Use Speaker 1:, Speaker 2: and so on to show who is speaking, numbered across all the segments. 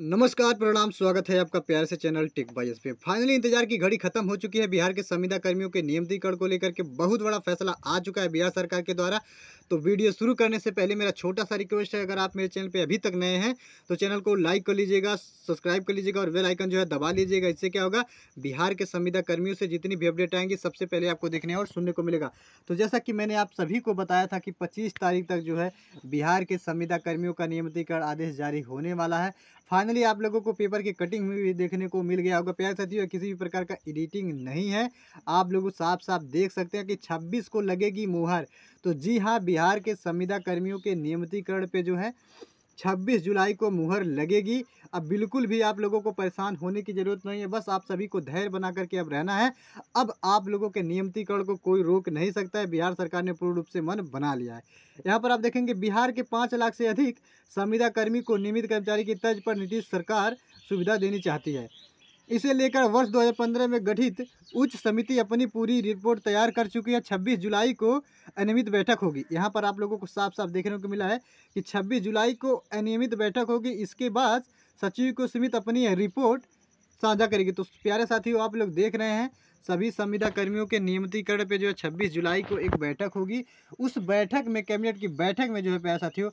Speaker 1: नमस्कार प्रणाम स्वागत है आपका प्यार से चैनल टिक बाई एस फाइनली इंतजार की घड़ी खत्म हो चुकी है बिहार के संविदा कर्मियों के नियमितीकरण को लेकर के बहुत बड़ा फैसला आ चुका है बिहार सरकार के द्वारा तो वीडियो शुरू करने से पहले मेरा छोटा सा रिक्वेस्ट है अगर आप मेरे चैनल पे अभी तक नए हैं तो चैनल को लाइक कर लीजिएगा सब्सक्राइब कर लीजिएगा और वेल आइकन जो है दबा लीजिएगा इससे क्या होगा बिहार के संविदा कर्मियों से जितनी भी अपडेट आएंगी सबसे पहले आपको देखने और सुनने को मिलेगा तो जैसा कि मैंने आप सभी को बताया था कि पच्चीस तारीख तक जो है बिहार के संविदा कर्मियों का नियमितीकरण आदेश जारी होने वाला है फाइनली आप लोगों को पेपर की कटिंग हुई भी देखने को मिल गया होगा प्यार साथियों किसी भी प्रकार का एडिटिंग नहीं है आप लोग साफ साफ देख सकते हैं कि छब्बीस को लगेगी मुहर तो जी हाँ बिहार के संविदा कर्मियों के नियमितीकरण पे जो है छब्बीस जुलाई को मुहर लगेगी अब बिल्कुल भी आप लोगों को परेशान होने की ज़रूरत नहीं है बस आप सभी को धैर्य बना करके अब रहना है अब आप लोगों के नियमितीकरण को कोई रोक नहीं सकता है बिहार सरकार ने पूर्ण रूप से मन बना लिया है यहाँ पर आप देखेंगे बिहार के पाँच लाख से अधिक संविदा कर्मी को नियमित कर्मचारी की तर्ज पर नीतीश सरकार सुविधा देनी चाहती है इसे लेकर वर्ष 2015 में गठित उच्च समिति अपनी पूरी रिपोर्ट तैयार कर चुकी है 26 जुलाई को अनियमित बैठक होगी यहाँ पर आप लोगों को साफ साफ देखने को मिला है कि 26 जुलाई को अनियमित बैठक होगी इसके बाद सचिव को समित अपनी रिपोर्ट साझा करेगी तो प्यारे साथियों आप लोग देख रहे हैं सभी संविदा कर्मियों के नियमितीकरण पे जो है छब्बीस जुलाई को एक बैठक होगी उस बैठक में कैबिनेट की बैठक में जो है प्यार साथियों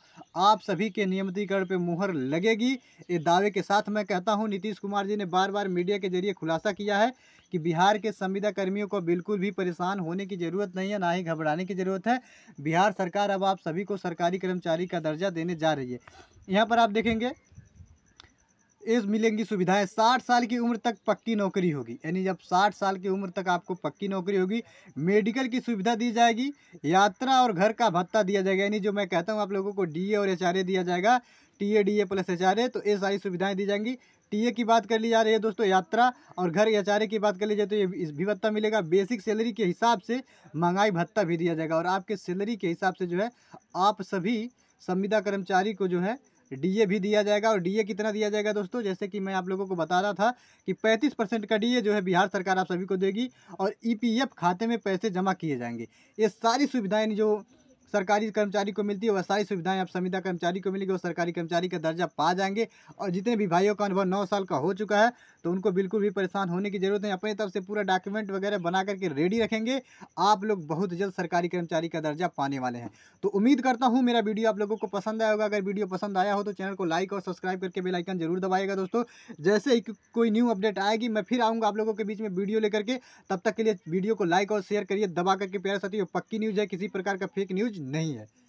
Speaker 1: आप सभी के नियमितीकरण पे मुहर लगेगी ये दावे के साथ मैं कहता हूँ नीतीश कुमार जी ने बार बार मीडिया के जरिए खुलासा किया है कि बिहार के संविदा कर्मियों को बिल्कुल भी परेशान होने की ज़रूरत नहीं है ना ही घबराने की ज़रूरत है बिहार सरकार अब आप सभी को सरकारी कर्मचारी का दर्जा देने जा रही है यहाँ पर आप देखेंगे एज मिलेंगी सुविधाएं साठ साल की उम्र तक पक्की नौकरी होगी यानी जब साठ साल की उम्र तक आपको पक्की नौकरी होगी मेडिकल की सुविधा दी जाएगी यात्रा और घर का भत्ता दिया जाएगा यानी जो मैं कहता हूँ आप लोगों को डी और एच दिया जाएगा T A D A plus H तो ये सारी सुविधाएँ दी जाएंगी टीए की बात कर ली जा रही है दोस्तों यात्रा और घर एच की बात कर ली जाए तो ये भी भत्ता मिलेगा बेसिक सैलरी के हिसाब से महंगाई भत्ता भी दिया जाएगा और आपके सैलरी के हिसाब से जो है आप सभी संविदा कर्मचारी को जो है डीए भी दिया जाएगा और डीए कितना दिया जाएगा दोस्तों जैसे कि मैं आप लोगों को बता रहा था कि 35 परसेंट का डीए जो है बिहार सरकार आप सभी को देगी और ईपीएफ e खाते में पैसे जमा किए जाएंगे ये सारी सुविधाएँ जो सरकारी कर्मचारी को मिलती है वह सारी सुविधाएं अब संविदा कर्मचारी को मिलेगी और सरकारी कर्मचारी का दर्जा पा जाएंगे और जितने भी भाइयों का अनुभव नौ साल का हो चुका है तो उनको बिल्कुल भी परेशान होने की जरूरत नहीं अपनी तरफ से पूरा डॉक्यूमेंट वगैरह बना करके रेडी रखेंगे आप लोग बहुत जल्द सरकारी कर्मचारी का दर्जा पाने वाले हैं तो उम्मीद करता हूँ मेरा वीडियो आप लोगों को पसंद आया होगा अगर वीडियो पसंद आया हो तो चैनल को लाइक और सब्सक्राइब करके बेलाइकन जरूर दबाएगा दोस्तों जैसे ही कोई न्यू अपडेट आएगी मैं फिर आऊँगा आप लोगों के बीच में वीडियो लेकर के तब तक के लिए वीडियो को लाइक और शेयर करिए दबा करके प्यार साथी पक्की न्यूज़ है किसी प्रकार का फेक न्यूज़ नहीं है